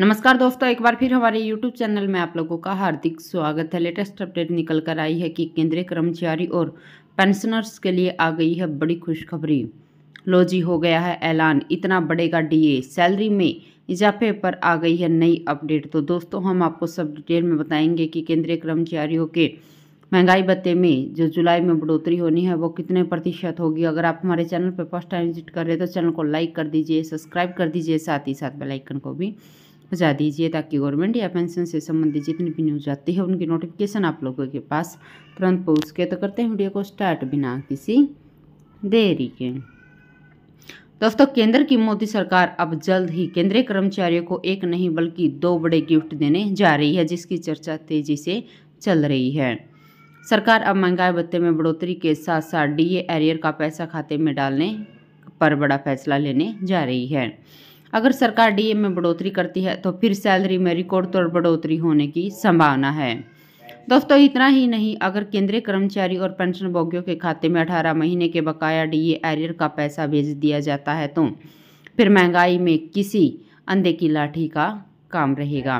नमस्कार दोस्तों एक बार फिर हमारे यूट्यूब चैनल में आप लोगों का हार्दिक स्वागत है लेटेस्ट अपडेट निकल कर आई है कि केंद्रीय कर्मचारी और पेंशनर्स के लिए आ गई है बड़ी खुशखबरी लोजी हो गया है ऐलान इतना बढ़ेगा डीए सैलरी में इजाफे पर आ गई है नई अपडेट तो दोस्तों हम आपको सब डिटेल में बताएंगे कि केंद्रीय कर्मचारियों के महंगाई भत्ते में जो जुलाई में बढ़ोतरी होनी है वो कितने प्रतिशत होगी अगर आप हमारे चैनल पर फर्स्ट टाइम विजिट कर रहे हैं तो चैनल को लाइक कर दीजिए सब्सक्राइब कर दीजिए साथ ही साथ बेलाइकन को भी बजा दीजिए ताकि गवर्नमेंट या पेंशन से संबंधित जितनी भी न्यूज़ आती है उनकी नोटिफिकेशन आप लोगों के पास तुरंत पहुँच के तो करते हैं वीडियो को स्टार्ट बिना किसी देरी के दोस्तों केंद्र की मोदी सरकार अब जल्द ही केंद्रीय कर्मचारियों को एक नहीं बल्कि दो बड़े गिफ्ट देने जा रही है जिसकी चर्चा तेजी से चल रही है सरकार अब महंगाई भत्ते में बढ़ोतरी के साथ साथ डीए एरियर का पैसा खाते में डालने पर बड़ा फैसला लेने जा रही है अगर सरकार डीए में बढ़ोतरी करती है तो फिर सैलरी में रिकॉर्ड तोड़ बढ़ोतरी होने की संभावना है दोस्तों इतना ही नहीं अगर केंद्रीय कर्मचारी और पेंशन भोगियों के खाते में 18 महीने के बकाया डीए एरियर का पैसा भेज दिया जाता है तो फिर महंगाई में किसी अंधे की लाठी का काम रहेगा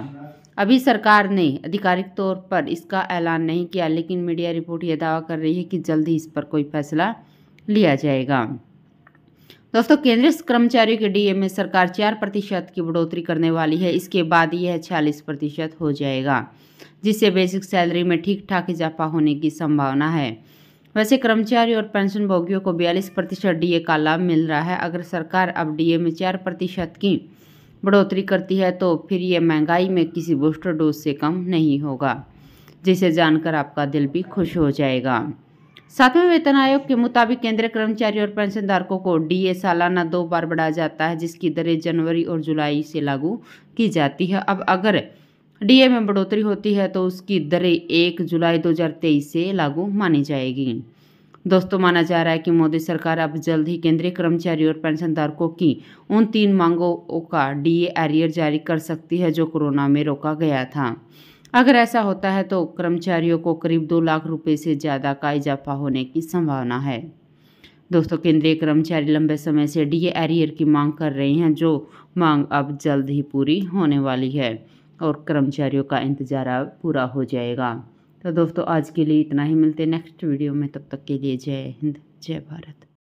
अभी सरकार ने आधिकारिक तौर पर इसका ऐलान नहीं किया लेकिन मीडिया रिपोर्ट ये दावा कर रही है कि जल्द ही इस पर कोई फैसला लिया जाएगा दोस्तों केंद्रीय कर्मचारियों के डीए में सरकार चार प्रतिशत की बढ़ोतरी करने वाली है इसके बाद यह छियालीस प्रतिशत हो जाएगा जिससे बेसिक सैलरी में ठीक ठाक इजाफा होने की संभावना है वैसे कर्मचारी और पेंशन भोगियों को बयालीस प्रतिशत डी का लाभ मिल रहा है अगर सरकार अब डी में चार प्रतिशत की बढ़ोतरी करती है तो फिर ये महंगाई में किसी बूस्टर डोज से कम नहीं होगा जिसे जानकर आपका दिल भी खुश हो जाएगा सातवें वेतन आयोग के मुताबिक केंद्रीय कर्मचारी और पेंशन धारकों को डीए सालाना दो बार बढ़ाया जाता है जिसकी दरें जनवरी और जुलाई से लागू की जाती है अब अगर डीए में बढ़ोतरी होती है तो उसकी दरें एक जुलाई 2023 से लागू मानी जाएगी दोस्तों माना जा रहा है कि मोदी सरकार अब जल्द ही केंद्रीय कर्मचारी और पेंशनधारकों की उन तीन मांगों का डीए एरियर जारी कर सकती है जो कोरोना में रोका गया था अगर ऐसा होता है तो कर्मचारियों को करीब दो लाख रुपए से ज़्यादा का इजाफा होने की संभावना है दोस्तों केंद्रीय कर्मचारी लंबे समय से डीए एरियर की मांग कर रहे हैं जो मांग अब जल्द ही पूरी होने वाली है और कर्मचारियों का इंतज़ार अब पूरा हो जाएगा तो दोस्तों आज के लिए इतना ही मिलते नेक्स्ट वीडियो में तब तक के लिए जय हिंद जय भारत